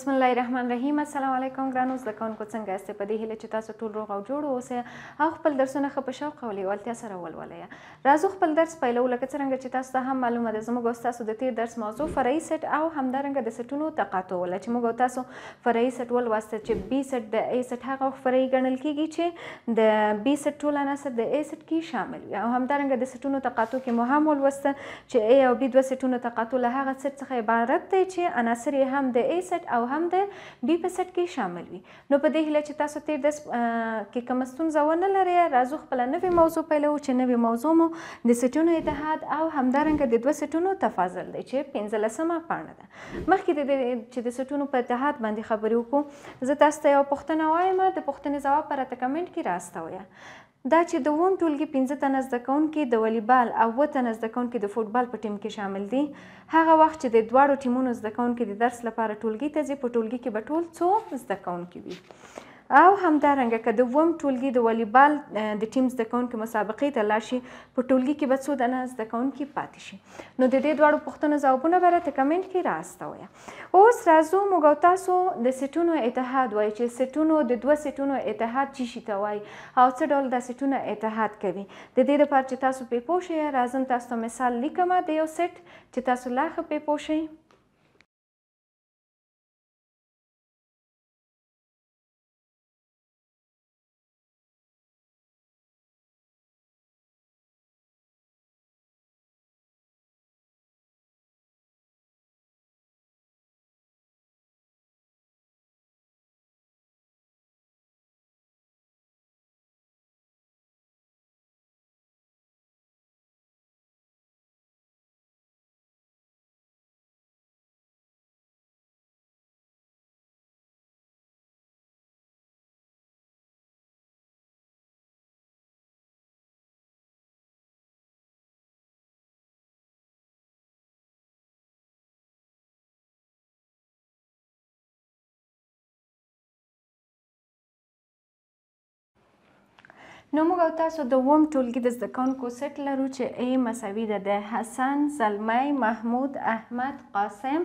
بسم الله الرحمن الرحیم السلام علیکم ګرانو زده کوونکو څنګه یاست په دې هیله چې تاسو ټول روغ او جوړ اوسئ او خپل درسونه ښه په شوق او لیوالتیا سره ولولئ راځو خپل درس پیلو لکه څرنګه چې تاسو ته هم معلومه ده زموږ تاسو د تیر درس موضوع فرعي سټ او همدارنګه د سټونو تقاطع ول چې موږ تاسو فرعي سټ ول واسطه چې بي سټ د اي سټ هغه فرعي ګڼل کیږي چې د بي سټ ټول عناصر د اي سټ کې شامل وي او همدارنګه د سټونو تقاطع کې مو هم ول واسطه چې اي او بي دوه سټونو تقاطع له هغه سټ څخه عبارت دی چې عناصر یې هم د اي سټ او هم د بي په سټ کې شامل وي نو په دې هیله چې تاسو تیر داس کې کوم ستونزه ونه لرئ راځو خپل نوې موضوع پیلو چې نوې موضوع مو د سټونو اتحاد او همدارنګه د دوه سټونو تفاضل دی چې 15مه پاڼه ده مخکې د چې د سټونو په اتحاد باندې خبرې وکړو زه تاسو ته یو پوښتنه وایم د پوښتنې ځواب پر کمنټ کې راستوي دا چې د ووم ټولګي 15 تنه زده کوونکي د والیبال او و تنه زده کوونکي د فوټبال په ټیم کې شامل دي هغه وخت چې د دواړو ټیمونو زده کوونکي د درس لپاره ټولګي ته ځي په ټولګي کې به ټول څو زده کوونکي وي او همدارنګه که دوم ټولګي د والیبال د ټیم زده کوونکو مسابقې ته لاړ شي په ټولګي کې به څو دانه زده کوونکي پاتې شي نو د دې دواړو پوښتنو ځوابونه به راته کمنټ کې راستوي اوس راځو موږ او تاسو د سیټونو اتحاد وایي چې سیټونو د دوه سیټونو اتحاد چی شي ته وایي او څه ډول د سیټونو اتحاد کوي د دې لپاره چې تاسو پې پوه شئ راځم تاسو مثال لیکم د یو سیټ چې تاسو لا ښه پې پوه شئ نو موږ او تاسو د ووم ټولګي د زده کوونکو سټ لرو چې ای مساوي ده د حسن زلمی محمود احمد قاسم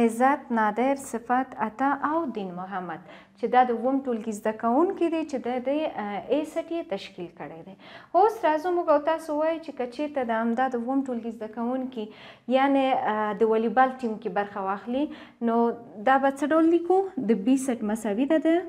عزت نادر صفت عطا او دین محمد چې دا د ووم ټولګي زده کوونکي دي چې د ای سټ تشکیل کړی دی اوس راځو موږ او تاسو وایو چې کچیرته د همدا د ووم ټولګي زده کوونکي یعنی د والیبال ټیم کې برخه واخلي نو دا به څه ډول لیکو د بی سټ مساوي ده د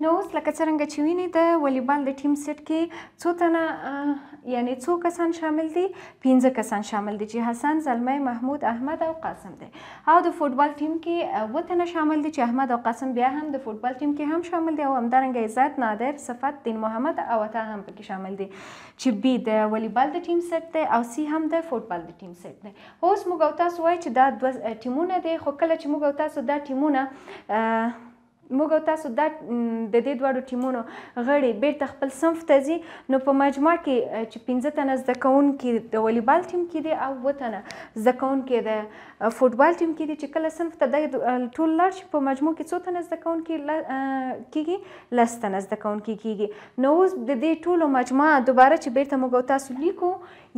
نو اوس لکه څرنګه چې وینئ د والیبال د ټیم سیټ کې څو تنه یعنی څو کسان شامل دي پنځه کسان شامل دي چې حسن زلمی محمود احمد او قاسم دي او د فوټبال ټیم کې اوه تنه شامل دي چې احمد او قاسم بیا هم د فوټبال ټیم کې هم شامل دي او همدارنګه عزت نادر صفت دین محمد او عطا هم پکې شامل دي چې بی د والیبال د ټیم سیټ دی او سی هم د فوټبال د ټیم سیټ دی اوس موږ او تاسو وایو چې دا دوه ټیمونه دي خو کله چې موږ او تاسو دا ټیمونه موږ او تاسو دا د دې دواړو ټیمونو غړي بیرته خپل صنف ته ځي نو په مجموع کې چې 15 تنه زده کوونکي د والیبال ټیم کې دي او وتنه زده کوونکي د فوټبال ټیم کې دي چې کله صنف ته د ټول لار شي په مجموع کې څو تنه زده کوونکي کیږي لس تنه زده کوونکي کیږي نو اوس د دې ټولو مجموع دوباره چې بیرته موږ او تاسو لیکو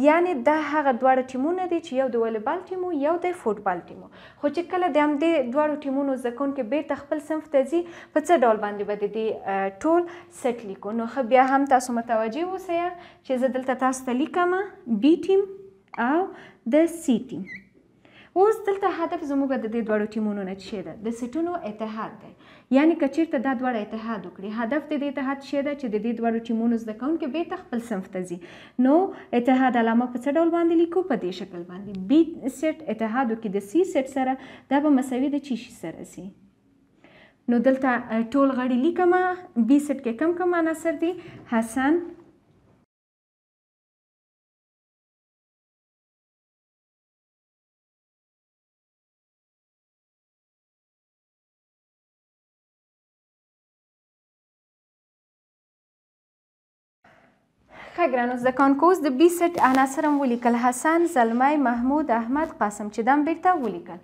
یعنی دا هغه دواړه ټیمونه دي چې یو د والیبال ټیم یو د فوټبال ټیم خو چې کله د همدې دواړو ټیمونو زده کوونکي بیرته خپل صنف ته ځي راځي په څه ډول باندې به د دې ټول سټ لیکو نو خو بیا هم تاسو متوجه اوسئ چې زه دلته تاسو ته لیکم بی ټیم او د سی ټیم اوس دلته هدف زموږ د دې دواړو ټیمونو نه شه ده د سټونو اتحاد دی یعنی کچیرته دا دواړه اتحاد وکړي هدف د دې اتحاد شه ده چې د دې دواړو ټیمونو زده کوونکي به ته خپل صنف ته ځي نو اتحاد علامه په څه ډول باندې لیکو په دې شکل باندې بی سیټ اتحاد کې د سی سیټ سره دا به مساوي د چی شي سره سي نو دلته ټول غړي لیکم بی سیټ کې کم کم عناصر دي حسن ښه ګرانو زده کوونکو اوس د بي سیټ عناصر هم ولیکل حسن زلمی محمود احمد قاسم چې دا هم بېرته ولیکل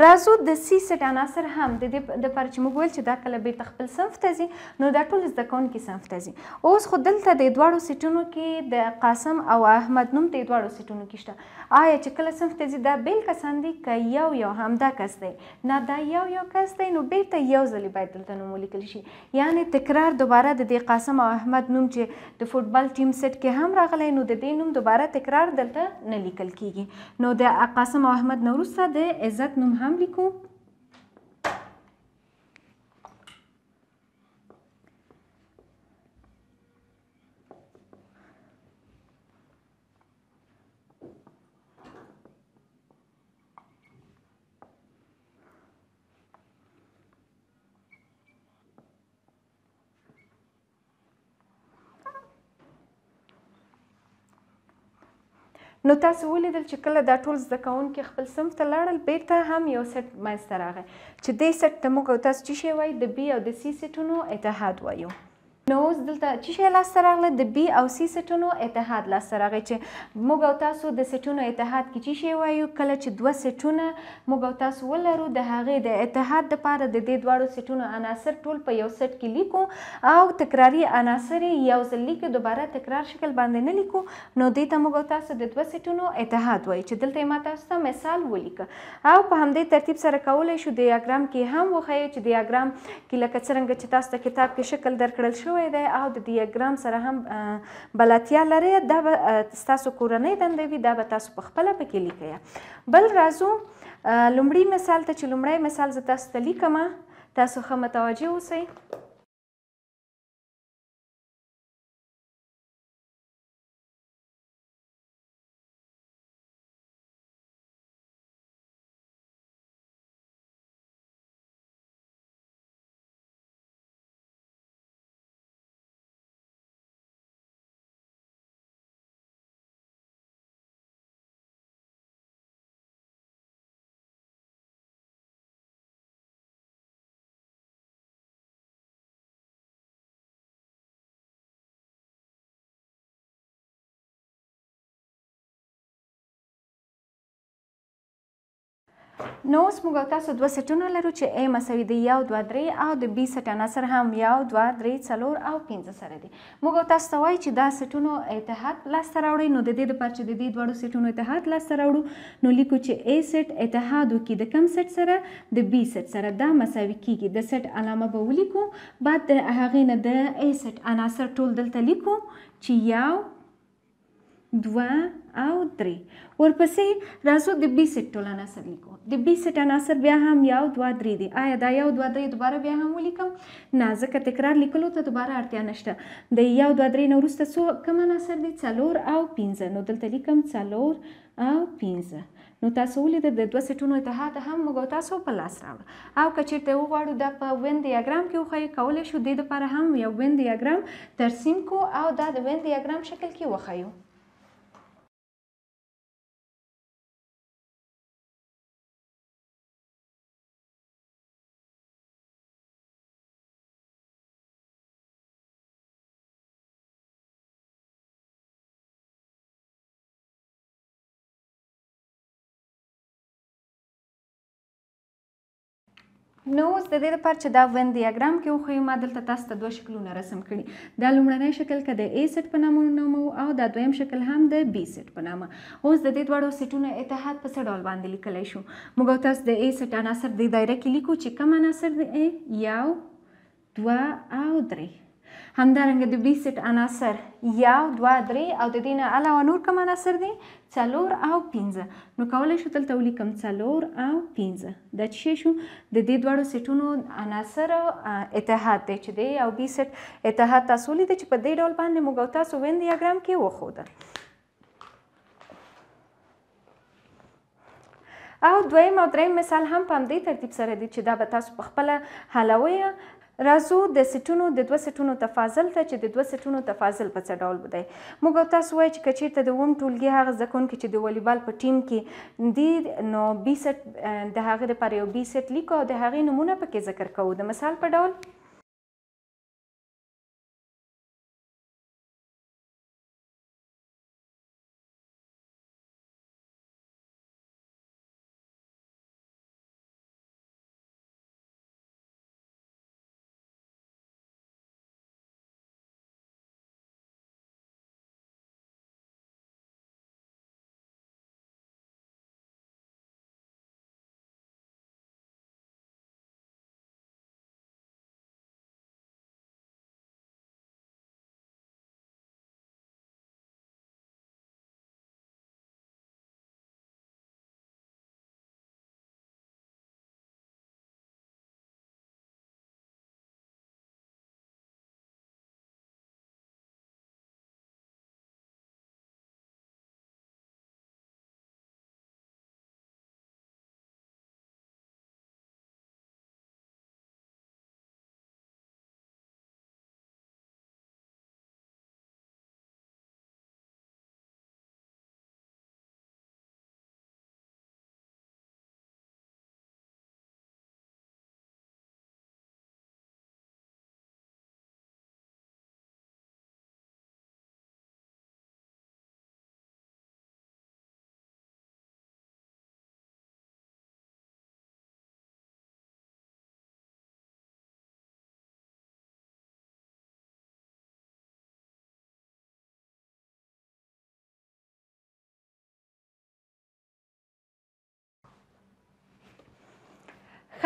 راځو د سی سټ عناصر هم د دې د پر چې موږ ویل چې دا کله بیرته خپل صنف ته ځي نو دا ټول زده کوونکي صنف ته ځي اوس خو دلته د دواړو سیټونو کې د قاسم او احمد نوم د دواړو سیټونو کې شته آیا چې کله صنف ته ځي دا بل کسان دي که یو یو همدا کس دی نه دا یو یو کس دی نو بیرته یو ځلې باید دلته نوم ولیکل شي یعنی تکرار دوباره د دې قاسم او احمد نوم چې د فوټبال ټیم سیټ کې هم راغلی نو د دې نوم دوباره تکرار دلته نه لیکل کیږي نو د قاسم او احمد نه وروسته د عزت نوم هم لیکو نو تاسو ولیدل چې کله دا ټول زده کوونکي خپل صنف ته لاړل بیرته هم یو سیټ منځته راغی چې دې سیټ ته موږ تاسو چې شی وایي د بی او د سی سیټونو اتحاد وایو نو اوس دلته چې شی لاسته راغله د بي او سي سټونو اتحاد لاسته راغی چې موږ او تاسو د سټونو اتحاد کې چې شی وایو کله چې دوه سټونه موږ او تاسو ولرو د هغې د اتحاد لپاره د دې دواړو سټونو عناصر ټول په یو سټ کې لیکو او تکراری عناصر یو ځل لیکو دوباره تکرار شکل باندې نه لیکو نو دې ته موږ او تاسو د دوه سټونو اتحاد وایو چې دلته ما تاسو ته مثال ولیکه او په همدې ترتیب سره کولای شو دیاګرام کې هم وښیو چې دیاګرام کې لکه څرنګه چې تاسو ته کتاب کې شکل درکړل شوی شوی دی او د ډیاګرام سره هم بلاتیا لري دا به تاسو کورنۍ دنده وي دا به تاسو په خپل په کې لیکئ بل راځو لومړی مثال ته چې لومړی مثال زه تاسو ته لیکم تاسو هم متوجه اوسئ نو اوس موږ تاسو دوه سټونه لرو چې ا مساوي دی یو دوه درې او د بی سټ عنصر هم یو دوه درې څلور او پنځه سره دی موږ تاسو ته وایو چې دا سټونو اتحاد لاسته راوړي نو د دې لپاره چې د دې دواړو سټونو اتحاد لاسته راوړو نو لیکو چې ا سټ اتحاد وکړي د کم سټ سره د بی سټ سره دا مساوي کیږي د سټ علامه به ولیکو بعد د هغې نه د ا سټ عناصر ټول دلته لیکو چې یو دوه او درې ورپسې راځو د بي سیټ ټول عناصر لیکو د بي سیټ عناصر بیا هم یو دوه درې دي آیا دا یو دوه درې دوباره بیا هم ولیکم نه ځکه تکرار لیکلو ته دوباره اړتیا نشته د یو دوه درې نه وروسته څو کم عناصر دي څلور او پنځه نو دلته لیکم څلور او پنځه نو تاسو ولیدل د دوه سیټونو اتحاد هم موږ تاسو په لاس راوړ او که چیرته وغواړو دا په وین دیاګرام کې وښیو کولی شو دې دپاره هم یو وین دیاګرام ترسیم کو او دا د وین دیاګرام شکل کې وښیو نو اوس د دې لپاره چې دا ون دیاګرام کې وخویم ما دلته تاسو ته دوه شکلونه رسم کړي دا لومړنی شکل که د ای سیټ په نامه نومو او دا دویم شکل هم د بی سیټ په نامه اوس د دې دواړو سیټونو اتحاد په څه ډول باندې لیکلی شو موږ او تاسو د ای سیټ عناصر دې دایره کې لیکو چې کوم عناصر د ای یو دوه او درې همدارنګه د بیسټ عناصر یو دوه درې او د دې نه علاوه نور کوم عناصر دي څلور او پنځه نو کولی شو دلته ولیکم څلور او پنځه دا چې شو د دې دواړو سیټونو عناصر اتحاد دی چې دی او بی سیټ اتحاد تاسو ولیدی چې په دې ډول باندې موږ او تاسو وین دیاګرام کې وښوده او دویم او دریم مثال هم په همدې ترتیب سره دی چې دا به تاسو په خپله حلوئ رازو د سټونو د دوه سټونو تفاضل ته چې د دوه سټونو تفاضل په څه ډول بدای موږ تاسو وای چې کچیرته د ووم ټولګي هغه ځکون کې چې د والیبال په ټیم کې دی نو 20 د هغه لپاره یو 20 لیکو د هغه نمونه پکې ذکر کوو د مثال په ډول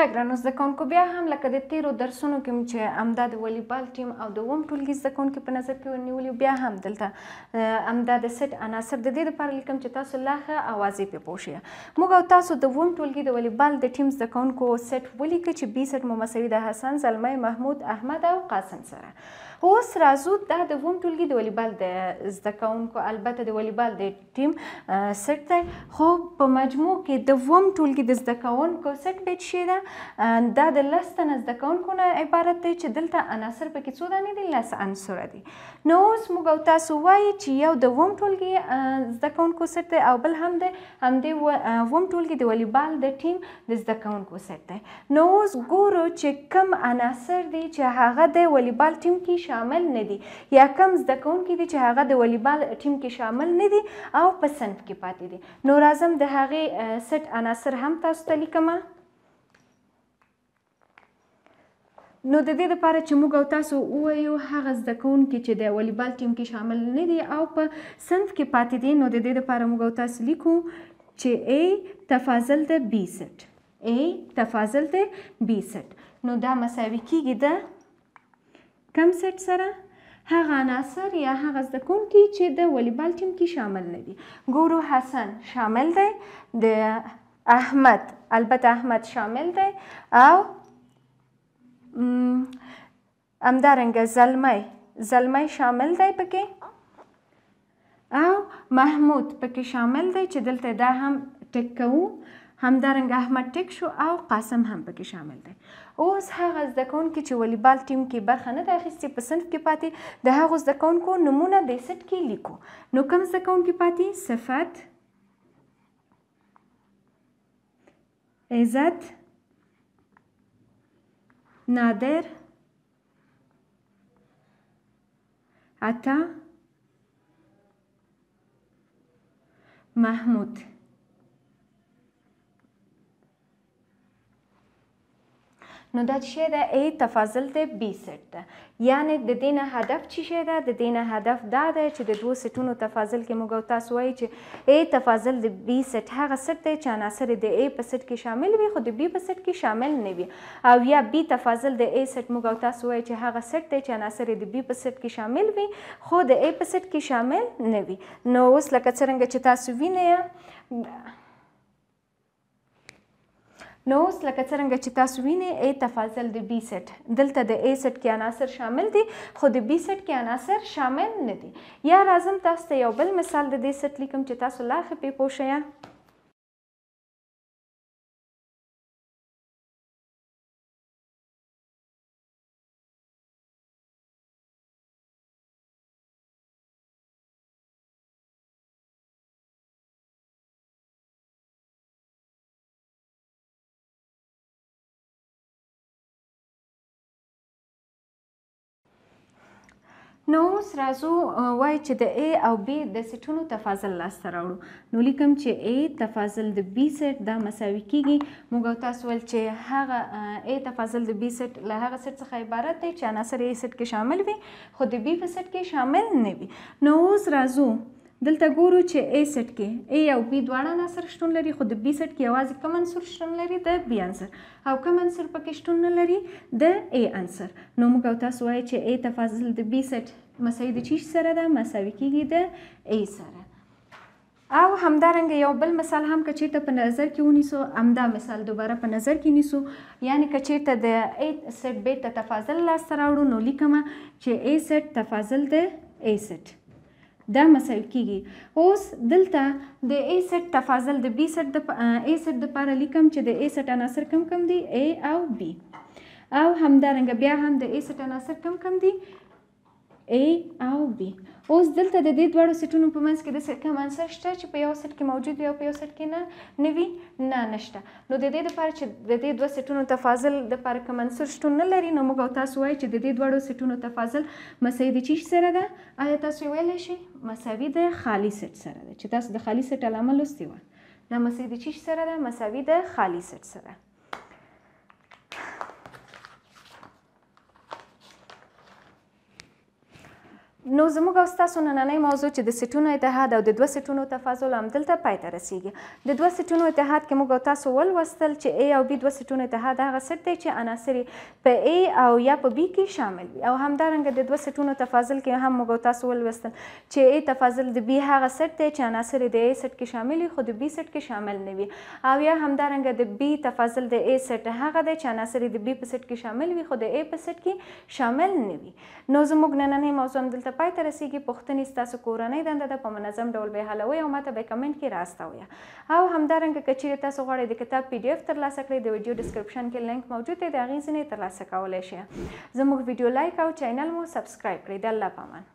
ښه ګرانو زده کوونکو بیا هم لکه د تیرو درسونو کې مو چې همدا د والیبال ټیم او د اووم ټولګي زده کوونکي په نظر کې ونیولي بیا هم دلته همدا د سټ عناصر د دې لپاره لیکم چې تاسو لا ښه اوازې پې پوه شئ موږ او تاسو د اووم ټولګي د والیبال د ټیم زده کوونکو سټ ولیکه چې بي سټ مو مساوي د حسن زلمی محمود احمد او قاسم سره اوس راځو دا د ووم ټولګي د والیبال د زده کوونکو البته د والیبال د ټیم سټ دی خو په مجموع کې د ووم ټولګي د زده کوونکو سټ بیت شي دا دا د لس تنه زده کوونکو نه عبارت دی چې دلته عناصر پکې څو دانې دي لس عنصر دي نو اوس موږ او تاسو وایي چې یو د ووم ټولګي زده کوونکو سټ دی او بل هم دی همدې ووم ټولګي د والیبال د ټیم د زده کوونکو سټ دی نو اوس ګورو چې کم عناصر دي چې هغه د والیبال ټیم کې شامل نه دي یا کم زده کوونکي دي چې هغه د والیبال ټیم کې شامل نه دي او په صنف کې پاتې دي نو راځم د هغې سټ عناصر هم تاسو ته لیکمه نو د دې لپاره چې موږ او تاسو ووایو هغه زده کوونکي چې د والیبال ټیم کې شامل نه دي او په صنف کې پاتې دي نو د دې لپاره موږ او تاسو لیکو چې A تفاضل د B سټ A تفاضل د B سټ نو دا مساوي کیږي د کم سټ سره هغه عناصر یا هغه زده کوونکي چې د والیبال ټیم کې شامل نه دي ګورو حسن شامل دی د احمد البته احمد شامل دی او همدارنګه زلمی زلمی شامل دی پکې او محمود پکې شامل دی چې دلته دا هم ټک کوو همدارنګه احمد ټیک شو او قاسم هم پکې شامل دی اوس هغه زده کوونکي چې والیبال ټیم کې برخه نه ده اخیستې په صنف کې پاتې د هغو زده کوونکو نومونه د سټ کې لیکو نو کوم زده کوونکي پاتې صفت عزت نادر عطا محمود نو دا چې ده A تفاضل د B سټ ده یعنی د دې نه هدف چې شه ده د دې نه هدف دا ده چې د دوه سټونو تفاضل کې موږ تاسو وایي چې A تفاضل د B سټ هغه سټ ده چې عناصر د A په سټ کې شامل وي خو د B په سټ کې شامل نه وي او یا B تفاضل د A سټ موږ تاسو وایي چې هغه سټ ده چې عناصر د B په سټ کې شامل وي خو د A په سټ کې شامل نه وي نو اوس لکه څنګه چې تاسو وینئ نو اوس لکه څنګه چې تاسو وینئ ا تفاضل د بی سیټ دلته د ا سیټ کې عناصر شامل دي خو د بی سیټ کې عناصر شامل نه دي یا راځم تاسو ته یو بل مثال د دې سیټ لیکم چې تاسو لا ښه پوه شئ نو اوس راځو وای چې د A او B د سیټونو تفاضل لاسته راوړو نو لیکم چې A تفاضل د B سیټ دا مساوي کیږي موږ تاسو ول چې هغه A تفاضل د B سیټ له هغه سیټ څخه عبارت دی چې عناصر A سیټ کې شامل وي خو د B په سیټ کې شامل نه وي نو اوس راځو دلته ګورو چې A سټ کې A او B دواړه عناصر شتون لري خو د B سټ کې یوازې کم عنصر شتون لري د B عنصر او کم عنصر پکې شتون نه لري د A عنصر نو موږ او تاسو وایو چې A تفاضل د B سټ مساوي د چی سره ده مساوي کیږي د A سره او همدارنګه یو بل مثال هم کچیرته په نظر کې ونیسو همدا مثال دوباره په نظر کې نیسو یعنی کچیرته د A سټ B ته تفاضل لاسته راوړو نو لیکم چې A سټ تفاضل د A سټ دا مساوي کیږي اوس دلته د ا سټ تفاضل د بی سټ د ا سټ د پاره لیکم چې د ا سټ عناصر کم کم دي ا او بی او همدارنګه بیا هم د ا سټ عناصر کم کم دي A او B اوس دلته د دې دواړو سیټونو په منځ کې د سیټ کوم انسر شته چې په یو سیټ کې موجود وي او په یو سیټ کې نه نه وي نه نشته نو د دې لپاره چې د دې دوه سیټونو تفاضل د لپاره کوم انسر شتون نه لري نو موږ تاسو وایو چې د دې دواړو سیټونو تفاضل مساوي د چی سره ده آیا تاسو ویلی شئ مساوي د خالی سیټ سره ده چې تاسو د خالی سیټ علامه لوستې وه دا مساوي د چی سره ده مساوي د خالی سیټ سره نو زموږ او ستاسو نننۍ موضوع چې د سیټونو اتحاد او د دوه سیټونو تفاضل همدلته پای ته رسیږي د دوه سیټونو اتحاد کې موږ او تاسو ولوستل چې ای او بی دوه سیټونو اتحاد هغه سیټ دی چې عناصر په ای او یا په بی کې شامل وي او همدارنګه د دوه سیټونو تفاضل کې هم موږ او تاسو ولوستل چې ای تفاضل د بی هغه سیټ دی چې عناصر د ای سیټ کې شامل وي خو د بی سیټ کې شامل نه وي او یا همدارنګه د بی تفاضل د ای سیټ هغه دی چې عناصر د بی په سیټ کې شامل وي خو د ای په سیټ کې شامل نه وي نو زموږ نننۍ موضوع همدلته ته پای ته رسیږي پوښتنې ستاسو کورنۍ دنده ده په منظم ډول به حلوي او ماته به کمنټ کې راستوي او همدارنګه کچېره تاسو غواړئ د کتاب پی ډی اف ترلاسه کړئ د ویډیو ډسکرپشن کې لینک موجود دی د هغې ځینې ترلاسه کولی شئ زموږ ویډیو لایک او چینل مو سبسکرایب کړئ د الله پامان